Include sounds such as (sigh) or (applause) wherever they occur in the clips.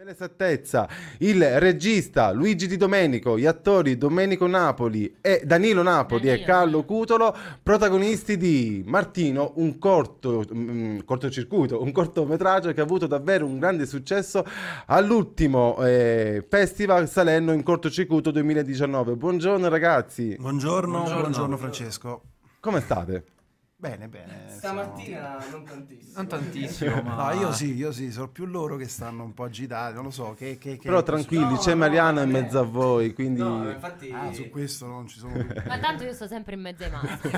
Per Esattezza, il regista Luigi Di Domenico, gli attori Domenico Napoli e Danilo Napoli Danilo. e Carlo Cutolo, protagonisti di Martino, un corto, um, cortocircuito, un cortometraggio che ha avuto davvero un grande successo all'ultimo eh, Festival Salerno in cortocircuito 2019. Buongiorno ragazzi. Buongiorno, buongiorno, buongiorno Francesco. Come state? Bene, bene. Stamattina sono... non tantissimo. Non tantissimo, (laughs) ma... No, io sì, io sì, sono più loro che stanno un po' agitati, non lo so, che... che, che... Però tranquilli, no, c'è Mariana no, in mezzo a voi, quindi... No, infatti... Ah, su questo non ci sono... (laughs) ma tanto io sto sempre in mezzo ai maschi.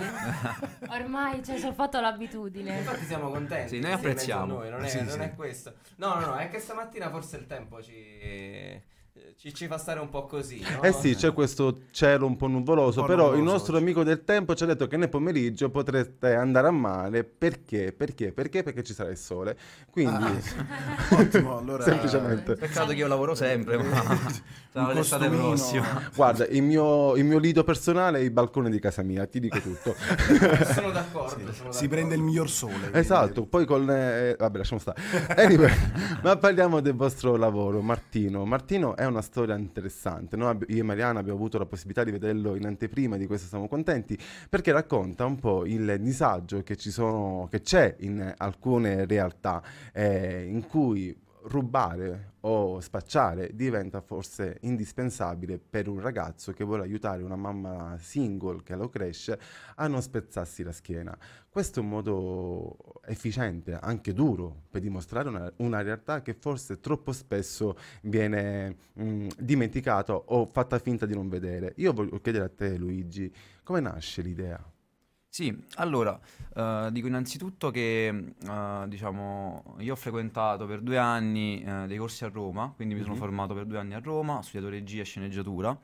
(laughs) Ormai, cioè, ci ho fatto l'abitudine. Infatti siamo contenti. Sì, noi apprezziamo. Noi, non, è, ah, eh, sì, non sì. è questo. No, no, no, è che stamattina forse il tempo ci ci, ci, fa stare un po' così. Eh no? Eh sì, c'è eh. questo cielo un po' nuvoloso, un po però nuvoloso. il nostro amico del tempo ci ha detto che nel pomeriggio potreste andare a male perché? Perché? Perché? Perché ci sarà il sole. Quindi... Ah, (laughs) ottimo, allora... Semplicemente. Peccato che io lavoro sempre, ma... Eh, l'estate prossima. Guarda, il mio, il mio, lido personale è il balcone di casa mia, ti dico tutto. (laughs) sono, d'accordo, sì. sono d'accordo. Si prende il miglior sole. Esatto, quindi. poi con... Eh, vabbè, lasciamo stare. Anyway, (laughs) ma parliamo del vostro lavoro, Martino. Martino è è una storia interessante. Noi, io e Mariana abbiamo avuto la possibilità di vederlo in anteprima, di questo siamo contenti, perché racconta un po' il disagio che, ci sono, che c'è in alcune realtà eh, in cui rubare o spacciare diventa forse indispensabile per un ragazzo che vuole aiutare una mamma single che lo cresce a non spezzarsi la schiena. Questo è un modo efficiente, anche duro, per dimostrare una, una realtà che forse troppo spesso viene mm, dimenticata o fatta finta di non vedere. Io voglio chiedere a te Luigi, come nasce l'idea? Sì, allora, eh, dico innanzitutto che eh, diciamo, io ho frequentato per due anni eh, dei corsi a Roma, quindi mi sono mhm. formato per due anni a Roma, ho studiato regia e sceneggiatura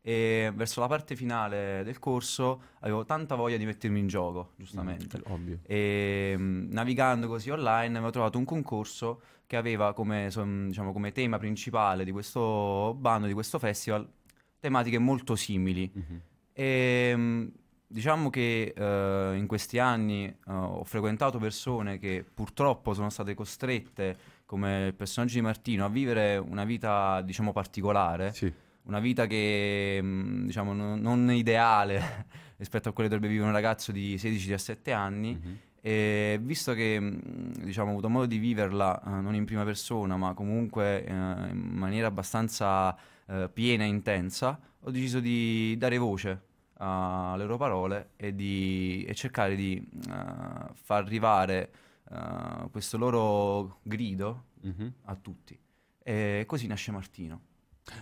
e verso la parte finale del corso avevo tanta voglia di mettermi in gioco, Mm, giustamente. Ovvio. E ehm, mh, navigando così online avevo trovato un concorso che aveva come, so- diciamo, come tema principale di questo bando, di questo festival, tematiche molto simili. Mhm. E, ehm, mh, Diciamo che eh, in questi anni eh, ho frequentato persone che purtroppo sono state costrette, come il personaggio di Martino, a vivere una vita, diciamo, particolare. Sì. Una vita che, mh, mm, diciamo, non, non ideale (laughs) rispetto a quella che dovrebbe vivere un ragazzo di 16-17 anni. Mm-hmm. E visto che mm, diciamo, ho avuto modo di viverla eh, non in prima persona, ma comunque eh, in maniera abbastanza eh, piena e intensa, ho deciso di dare voce uh, le loro parole e, di, e cercare di uh, far arrivare uh, questo loro grido mm-hmm. a tutti. E così nasce Martino.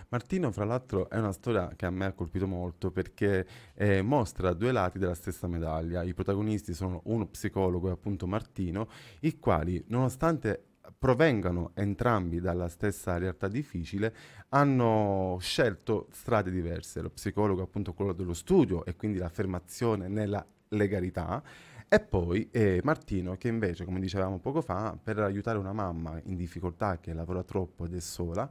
Martino, fra l'altro, è una storia che a me ha colpito molto perché eh, mostra due lati della stessa medaglia. I protagonisti sono uno psicologo e appunto Martino, i quali, nonostante provengano entrambi dalla stessa realtà difficile, hanno scelto strade diverse. Lo psicologo appunto quello dello studio e quindi l'affermazione nella legalità e poi eh, Martino che invece, come dicevamo poco fa, per aiutare una mamma in difficoltà che lavora troppo ed è sola,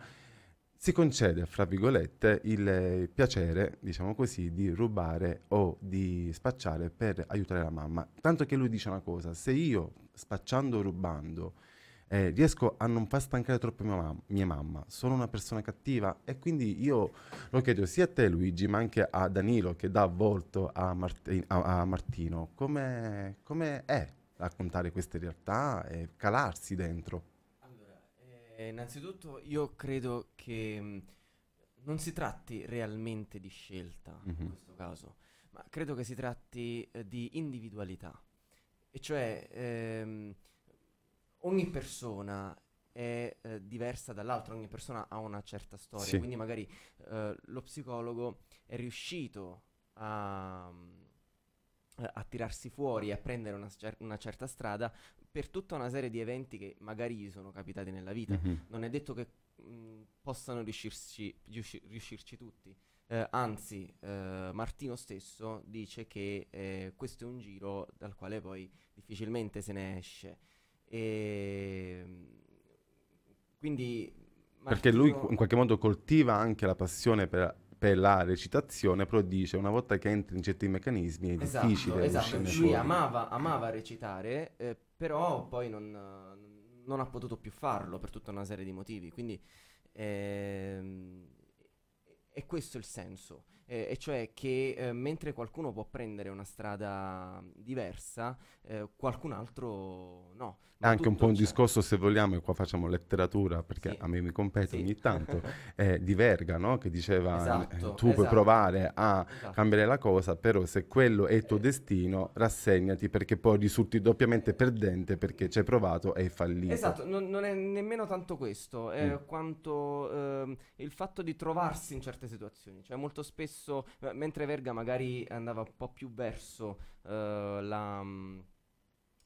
si concede, fra virgolette, il piacere, diciamo così, di rubare o di spacciare per aiutare la mamma. Tanto che lui dice una cosa, se io spacciando o rubando eh, riesco a non far stancare troppo mia, mam- mia, mamma, sono una persona cattiva e quindi io lo chiedo sia a te Luigi ma anche a Danilo che dà volto a, Mart- a-, a Martino, come è raccontare queste realtà e calarsi dentro? Allora, eh, innanzitutto io credo che mm, non si tratti realmente di scelta mm-hmm. in mhm. questo caso, ma credo che si tratti eh, di individualità. E cioè, ehm, ogni persona è eh, diversa dall'altra, ogni persona ha una certa storia, sì. quindi magari eh, lo psicologo è riuscito a, a tirarsi fuori, a prendere una, cer- una, certa strada per tutta una serie di eventi che magari gli sono capitati nella vita. Mm-hmm. Non è detto che mh, mm, possano riuscirci, riusci- riuscirci tutti. Eh, anzi, eh, Martino stesso dice che eh, questo è un giro dal quale poi difficilmente se ne esce. E ehm, quindi Martino... Perché lui in qualche modo coltiva anche la passione per, per, la recitazione, però dice una volta che entri in certi meccanismi è esatto, difficile. Esatto, lui fuori. amava, amava recitare, eh, però poi non, non, ha potuto più farlo per tutta una serie di motivi. Quindi ehm, e questo è il senso, eh, e cioè che eh, mentre qualcuno può prendere una strada diversa, eh, qualcun altro no. È anche un po' un c'è. discorso, se vogliamo, e qua facciamo letteratura, perché sì. a me mi compete sì. ogni tanto, (laughs) eh, di Verga, no? che diceva eh, esatto, tu esatto. puoi provare a esatto. cambiare la cosa, però se quello è il tuo eh. destino, rassegnati perché poi risulti doppiamente perdente perché ci hai provato e hai fallito. Esatto, non, non, è nemmeno tanto questo, mm. quanto ehm, il fatto di trovarsi in certe certe situazioni. Cioè, molto spesso, eh, mentre Verga magari andava un po' più verso uh, la. Um,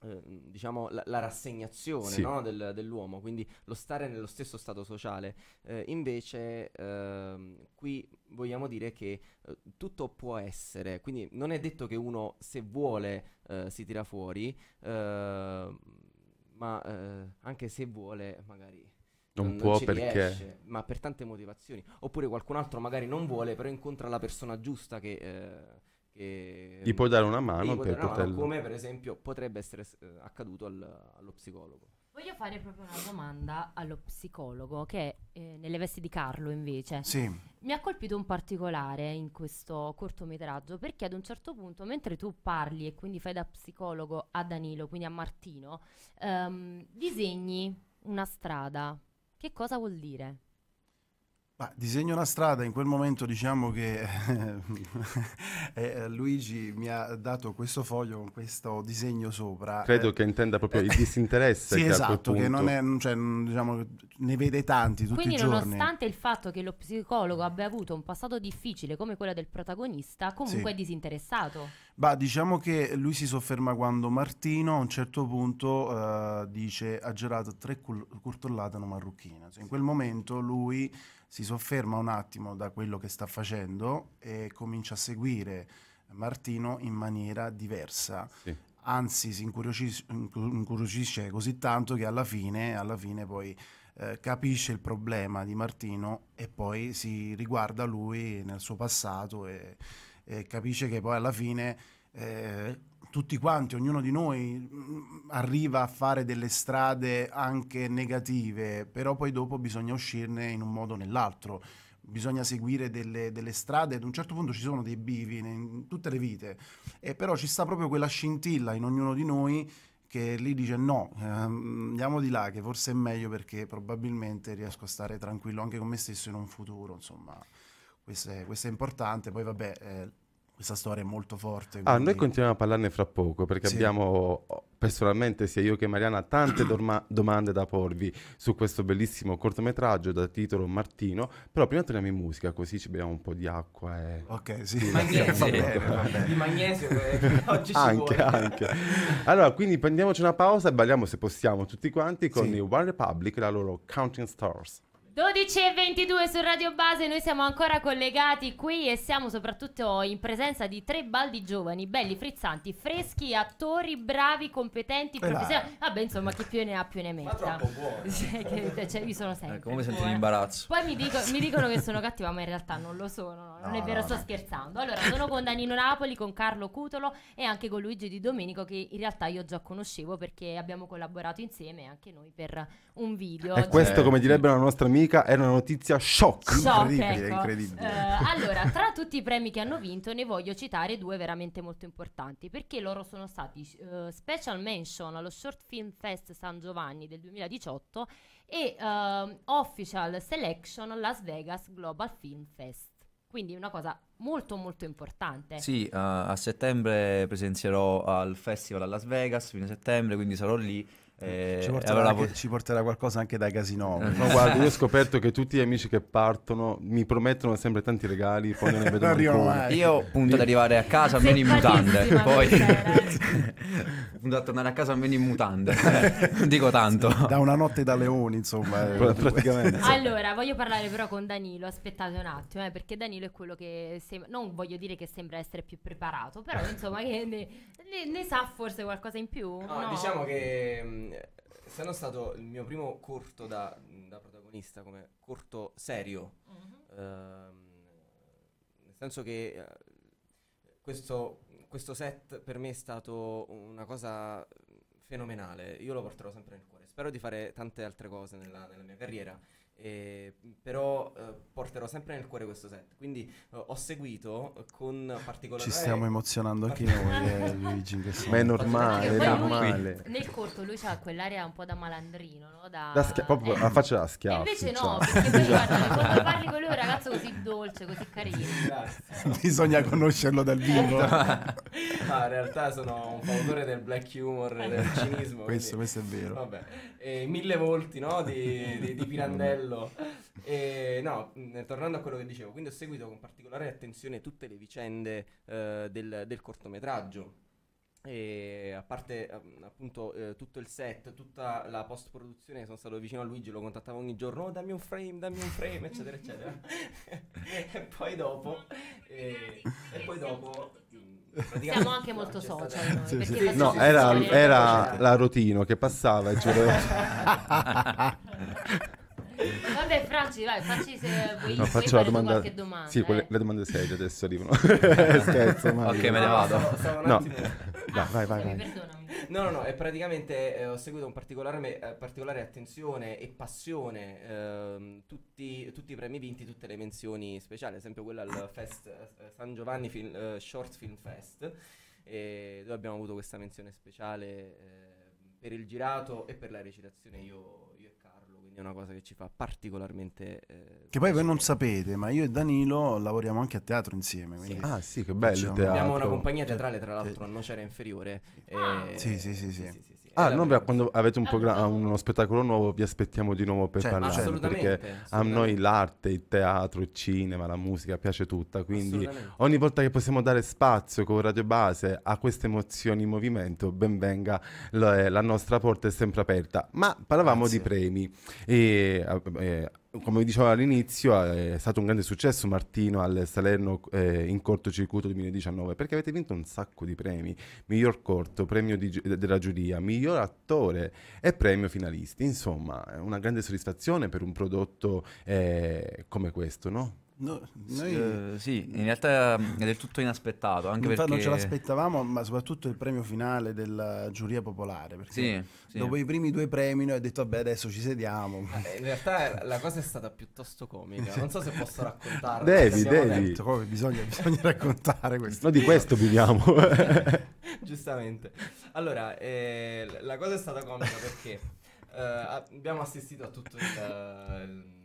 diciamo la, la rassegnazione sì. no, del, dell'uomo, quindi lo stare nello stesso stato sociale. Eh, invece ehm, qui vogliamo dire che eh, tutto può essere, quindi non è detto che uno se vuole si tira fuori, ehm, ma anche se vuole magari non, non può perché riesce, ma per tante motivazioni oppure qualcun altro magari non vuole però incontra la persona giusta che, eh, che gli può dare una mano per poterlo poter... come per esempio potrebbe essere eh, accaduto al, allo psicologo voglio fare proprio una domanda allo psicologo che eh, nelle vesti di Carlo invece sì. mi ha colpito un particolare in questo cortometraggio perché ad un certo punto mentre tu parli e quindi fai da psicologo a Danilo quindi a Martino ehm, disegni una strada che cosa vuol dire? Ma disegno una strada, in quel momento diciamo che (laughs) eh, Luigi mi ha dato questo foglio con questo disegno sopra. Credo eh, che intenda proprio il eh, disinteresse. (laughs) sì, che esatto, che non è, cioè, diciamo, ne vede tanti tutti Quindi, i giorni. Quindi nonostante il fatto che lo psicologo abbia avuto un passato difficile come quello del protagonista, comunque sì. è disinteressato. Ma diciamo che lui si sofferma quando Martino a un certo punto eh, dice ha girato tre cul- una marrucchina. Cioè, in quel momento lui si sofferma un attimo da quello che sta facendo e comincia a seguire Martino in maniera diversa. Sì. Anzi, si incuriosisce, incuriosisce, così tanto che alla fine, alla fine poi eh, capisce il problema di Martino e poi si riguarda lui nel suo passato e, e capisce che poi alla fine eh, tutti quanti, ognuno di noi mm, arriva a fare delle strade anche negative, però poi dopo bisogna uscirne in un modo o nell'altro bisogna seguire delle, delle, strade, ad un certo punto ci sono dei bivi in, tutte le vite, e però ci sta proprio quella scintilla in ognuno di noi che lì dice no, ehm, andiamo di là, che forse è meglio perché probabilmente riesco a stare tranquillo anche con me stesso in un futuro, insomma, questo è, questo è importante, poi vabbè... Eh, questa storia è molto forte. Quindi... Ah, noi continuiamo a parlarne fra poco perché sì. abbiamo personalmente, sia io che Mariana, tante dorma- domande da porvi su questo bellissimo cortometraggio da titolo Martino. Però prima torniamo in musica, così ci beviamo un po' di acqua. E... Ok, sì. Di magnesio, (laughs) va bene, va bene. Di magnesio (laughs) oggi anche, ci anche. Allora, quindi prendiamoci una pausa e balliamo se possiamo tutti quanti con sì. i One Republic e la loro Counting Stars. 12 e 22 su Radio Base, noi siamo ancora collegati qui e siamo soprattutto in presenza di tre baldi giovani, belli, frizzanti, freschi, attori, bravi, competenti, esatto. professionali. Vabbè, insomma, chi più ne ha più ne metta. (laughs) cioè, io sono sempre. Eh, come senti l'imbarazzo? Poi mi, dico, mi, dicono che (laughs) sono cattiva, ma in realtà non lo sono. No, non no, è vero, no, sto scherzando. Allora, sono con Danino Napoli, con Carlo Cutolo e anche con Luigi Di Domenico, che in realtà io già conoscevo perché abbiamo collaborato insieme anche noi per un video. E cioè, questo, come direbbe la nostra amica domenica era una notizia shock. shock incredibile, ecco. incredibile. Uh, allora, tra tutti i premi che hanno vinto, ne voglio citare due veramente molto importanti, perché loro sono stati uh, special mention allo Short Film Fest San Giovanni del 2018 e uh, official selection Las Vegas Global Film Fest. Quindi una cosa molto molto importante. Sì, eh, a settembre presenzierò al festival a Las Vegas, fine settembre, quindi sarò lì eh, eh, ci, porterà allora, anche, ci, porterà qualcosa anche dai casino. No, eh, guarda, io ho scoperto che tutti gli amici che partono mi promettono sempre tanti regali, poi ne vedo (laughs) ancora. Io punto ad arrivare a casa almeno in mutande, poi (laughs) punto a tornare a casa almeno in mutande. dico tanto. Da una notte da leoni, insomma, praticamente. Allora, voglio parlare però con Danilo, aspettate un attimo, eh, perché Danilo è quello che sem- non voglio dire che sembra essere più preparato, però insomma che ne, ne, ne sa forse qualcosa in più. No, no? diciamo che mm, essendo stato il mio primo corto da, da protagonista, come corto serio, mm-hmm. ehm, nel senso che eh, questo, questo, set per me è stato una cosa fenomenale, io lo porterò sempre nel cuore. Spero di fare tante altre cose nella, nella mia carriera eh, però eh, porterò sempre nel cuore questo set. Quindi eh, ho seguito con particolare. Ci stiamo eh, emozionando anche noi, eh, (laughs) Luigi. Ma è normale, è normale. Lui, nel corto lui ha quell'area un po' da malandrino, no? Da, da schia- proprio la faccia da eh, schiaffo. invece cioè. no, perché poi guarda, (laughs) quando parli con lui è un ragazzo così dolce, così carino. Bisogna conoscerlo dal vivo. no, (laughs) ah, in realtà sono un fautore del black humor, del cinismo. Questo, quindi, questo è vero. Vabbè. mille volti, no? Di, di, di Pirandello bello. E, no, mm, tornando a quello che dicevo, quindi ho seguito con particolare attenzione tutte le vicende eh, del, del cortometraggio. E a parte mm, appunto eh, tutto il set, tutta la post produzione, sono stato vicino a Luigi, lo contattavo ogni giorno, oh, dammi un frame, dammi un frame, eccetera, eccetera. (laughs) e poi dopo, eh, e poi dopo mm, siamo anche molto social stata... sì, sì. no, era, era la Rotino che passava e ce (laughs) (laughs) Sì, vai, facci se vuoi, no, faccio la domanda... qualche domanda. Sì, quelle, eh. le domande serie adesso arrivano. (laughs) Scherzo, (laughs) ma... Ok, me ne vado. No, no. no. (laughs) vai, vai, vai. No, no, no, è praticamente eh, ho seguito con particolare, eh, particolare, attenzione e passione eh, tutti, tutti, i premi vinti, tutte le menzioni speciali, ad esempio quella al Fest, eh, San Giovanni Film, eh, Short Film Fest, dove abbiamo avuto questa menzione speciale eh, per il girato e per la recitazione. Io è una cosa che ci fa particolarmente... Eh, che poi voi non sapete, ma io e Danilo lavoriamo anche a teatro insieme. Sì. Ah sì, che bello. Abbiamo una compagnia teatrale, tra l'altro, a Nocera Inferiore. E... Ah, eh, sì, sì, sì, sì. sì, sì Ah, no, beh, quando avete un eh, programma, uno spettacolo nuovo, vi aspettiamo di nuovo per Cioè, parlare. assolutamente, Perché a noi l'arte, il teatro, il cinema, la musica piace tutta. Quindi ogni volta che possiamo dare spazio con Radio Base a queste emozioni in movimento, ben venga, la, eh, nostra porta è sempre aperta. Ma parlavamo Grazie. di premi. E, eh, eh come dicevo all'inizio, eh, è stato un grande successo Martino al Salerno eh, in cortocircuito 2019 perché avete vinto un sacco di premi: miglior corto, premio di, della giuria, miglior attore e premio finalisti. Insomma, è una grande soddisfazione per un prodotto eh, come questo, no? No, noi... eh, sì, in realtà mm, è del tutto inaspettato. Anche Infatti perché... non ce l'aspettavamo, ma soprattutto il premio finale della giuria popolare. Perché sì, sì. dopo i primi due premi noi abbiamo detto, vabbè adesso ci sediamo. Eh, in realtà la cosa è stata piuttosto comica, non so se posso raccontarla. Devi, devi. Detto, come bisogna, bisogna raccontare questo. No, di questo viviamo. (laughs) Giustamente. Allora, eh, la cosa è stata comica perché eh, abbiamo assistito a tutto il, il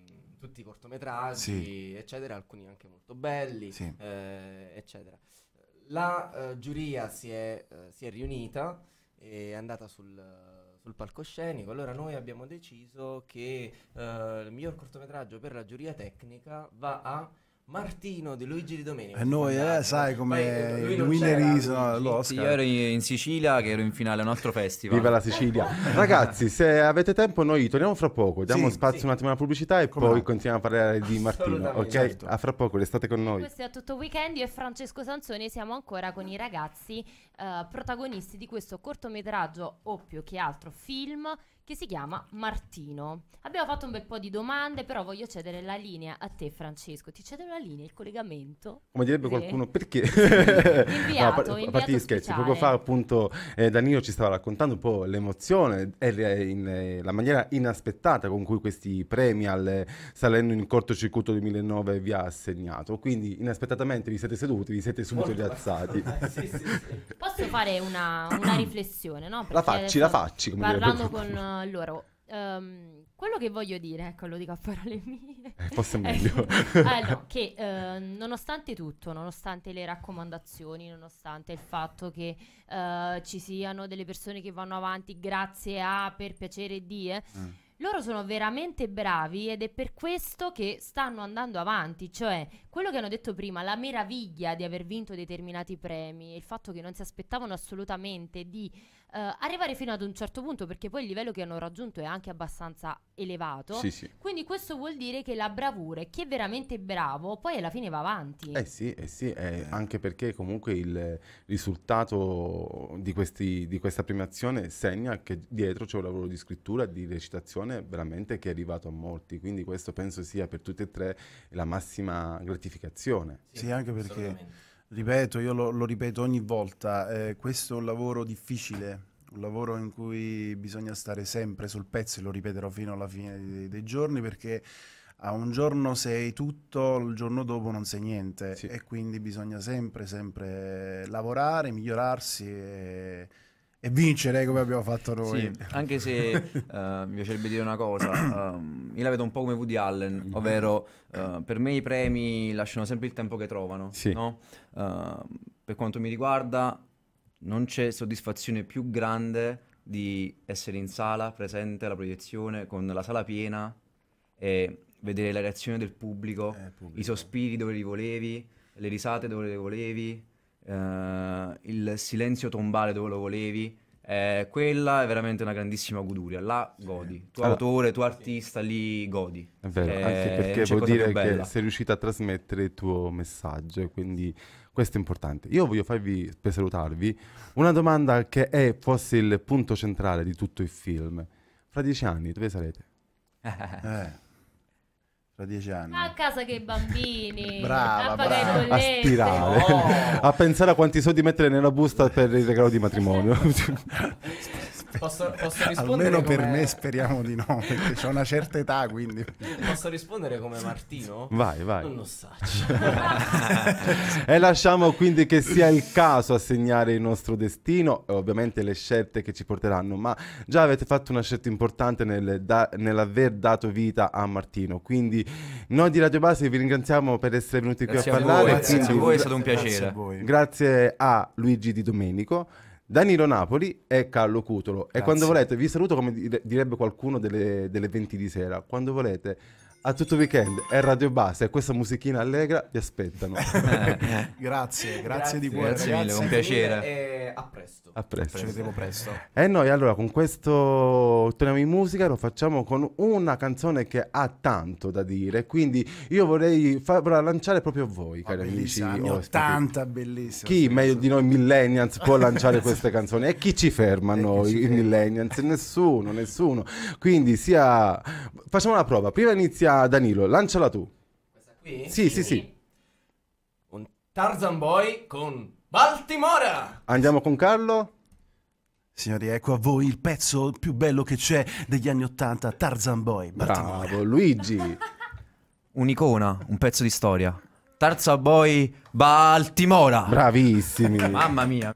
tutti i cortometraggi, sì. eccetera, alcuni anche molto belli, sì. eh, eccetera. La eh, giuria si è, eh, si è, riunita, è andata sul, sul, palcoscenico, allora noi abbiamo deciso che eh, il miglior cortometraggio per la giuria tecnica va a Martino di Luigi Di Domenico. E eh, noi, eh, sai come eh, il winner eh, l'Oscar. Io ero in Sicilia che ero in finale a un altro festival. Viva la Sicilia. (laughs) Ragazzi, se avete tempo noi torniamo fra poco, diamo sì, spazio sì. un attimo alla pubblicità e come poi no? continuiamo a parlare di Martino, ok? Certo. A fra poco, restate con noi. Questo è tutto weekend, io e Francesco Sanzoni siamo ancora con i ragazzi eh, protagonisti di questo cortometraggio o più che altro film che si chiama Martino. Abbiamo fatto un bel po' di domande, però voglio cedere la linea a te, Francesco. Ti cedo la linea, il collegamento. Come direbbe sì. Eh. qualcuno, perché? Sì. (laughs) inviato, no, a, a parte gli scherzi, poco fa appunto eh, Danilo ci stava raccontando un po' l'emozione e eh, eh, la maniera inaspettata con cui questi premi al eh, Salerno in cortocircuito 2009 vi ha assegnato. Quindi inaspettatamente vi siete seduti, vi siete subito Molto rialzati. (laughs) sì, Posso fare una, una riflessione? No? la facci, la facci. Come parlando con allora, Um, quello che voglio dire, ecco, lo dico a parole mie. Eh, forse è eh, meglio. eh, (laughs) (laughs) che eh, nonostante tutto, nonostante le raccomandazioni, nonostante il fatto che eh, ci siano delle persone che vanno avanti grazie a, per piacere di, eh, mm loro sono veramente bravi ed è per questo che stanno andando avanti, cioè quello che hanno detto prima, la meraviglia di aver vinto determinati premi, il fatto che non si aspettavano assolutamente di uh, arrivare fino ad un certo punto, perché poi il livello che hanno raggiunto è anche abbastanza elevato. Sì, sì. Quindi questo vuol dire che la bravura e chi è veramente bravo poi alla fine va avanti. Eh sì, eh sì eh, anche perché comunque il risultato di, questi, di questa premiazione segna che dietro c'è un lavoro di scrittura, di recitazione soddisfazione veramente che è arrivato a molti, quindi questo penso sia per tutte e tre la massima gratificazione. Sì, sì anche perché, ripeto, io lo, lo, ripeto ogni volta, eh, questo è un lavoro difficile, un lavoro in cui bisogna stare sempre sul pezzo e lo ripeterò fino alla fine dei, dei giorni perché a un giorno sei tutto, il giorno dopo non sei niente sì. e quindi bisogna sempre, sempre lavorare, migliorarsi. E e vincere eh, come abbiamo fatto noi. Sì, anche se uh, (laughs) mi piacerebbe dire una cosa, um, io la vedo un po' come Woody Allen, mhm. ovvero uh, per me i premi lasciano sempre il tempo che trovano. Sì. No? Uh, per quanto mi riguarda non c'è soddisfazione più grande di essere in sala, presente alla proiezione, con la sala piena e vedere la reazione del pubblico, eh, pubblico. i sospiri dove li volevi, le risate dove le volevi eh, il silenzio tombale dove lo volevi. Eh, quella è veramente una grandissima goduria. Là godi, tu allora, autore, tu artista, lì godi. È vero, eh, anche perché vuol dire che sei riuscito a trasmettere il tuo messaggio, quindi questo è importante. Io voglio farvi, per salutarvi, una domanda che è forse il punto centrale di tutto il film. Fra dieci anni dove sarete? (laughs) eh tra dieci anni. A casa che i bambini. (laughs) brava, a brava. A stirare. Oh. (laughs) a pensare a quanti soldi mettere nella busta per il regalo di matrimonio. (laughs) Posso, posso rispondere? Almeno per me speriamo di no, perché ho una certa età, quindi. Posso rispondere come Martino? Vai, vai. Non lo saccio. (laughs) e lasciamo quindi che sia il caso a segnare il nostro destino e ovviamente le scelte che ci porteranno, ma già avete fatto una scelta importante nel da- nell'aver dato vita a Martino. Quindi noi di Radio Base vi ringraziamo per essere venuti grazie qui a, a parlare. Voi, grazie a voi, è stato un piacere. Grazie a, grazie a Luigi Di Domenico. Danilo Napoli e Carlo Cutolo. Grazie. E quando volete, vi saluto come direbbe qualcuno delle, delle 20 di sera, quando volete a tutto weekend è Radio Base e questa musichina allegra vi aspettano. grazie, (laughs) grazie, grazie, di cuore. Grazie mille, con piacere. E eh, a presto. A presto. Ci vedremo presto. E eh, noi allora con questo torniamo in musica, lo facciamo con una canzone che ha tanto da dire, quindi io vorrei farla lanciare proprio a voi, oh, cari amici. Anni 80, bellissimo. Chi bellissimo. meglio di noi millennials può lanciare queste canzoni e chi ci ferma e noi ci i millennials? Nessuno, nessuno. Quindi sia facciamo una prova, prima iniziamo Danilo, lanciala tu. Questa qui? Sì, sì, sì. sì. Un Tarzan Boy con Baltimora. Andiamo con Carlo. Signori, ecco a voi il pezzo più bello che c'è degli anni Ottanta, Tarzan Boy. Baltimora. Bravo, Luigi. (laughs) Un'icona, un pezzo di storia. Tarzan Boy Baltimora. Bravissimi. Mamma mia.